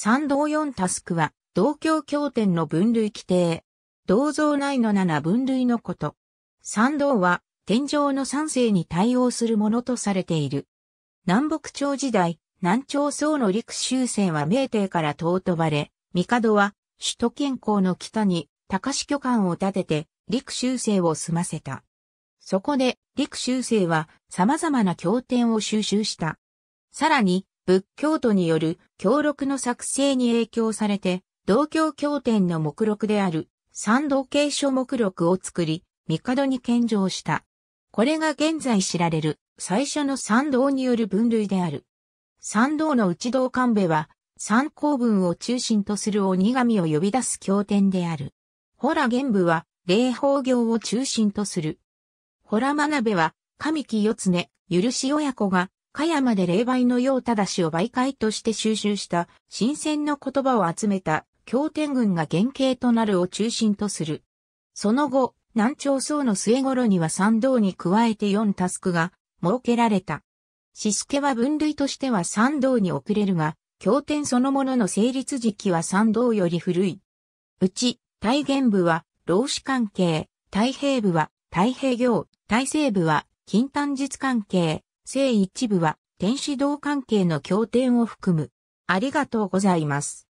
三道四タスクは、道教経典の分類規定。銅像内の七分類のこと。三道は、天上の三世に対応するものとされている。南北朝時代、南朝宋の陸州正は明帝から尊ばれ、帝は、首都圏港の北に、高市巨漢を建てて、陸州生を済ませた。そこで、陸州生は、様々な経典を収集した。さらに、仏教徒による教録の作成に影響されて、道教経典の目録である三道継承目録を作り、帝に献上した。これが現在知られる最初の三道による分類である。三道の内道官部は、参考文を中心とする鬼神を呼び出す経典である。ホラ玄武は、霊法行を中心とする。ホラ学べは、神木四つね、許し親子が、岡山で霊媒のようただしを媒介として収集した新鮮な言葉を集めた経典群が原型となるを中心とする。その後、南朝宋の末頃には三道に加えて4タスクが設けられた。シスケは分類としては三道に遅れるが、経典そのものの成立時期は三道より古い。うち、大元部は、老子関係、太平部は、太平行、大西部は、近丹術関係、正一部は天使道関係の経典を含む。ありがとうございます。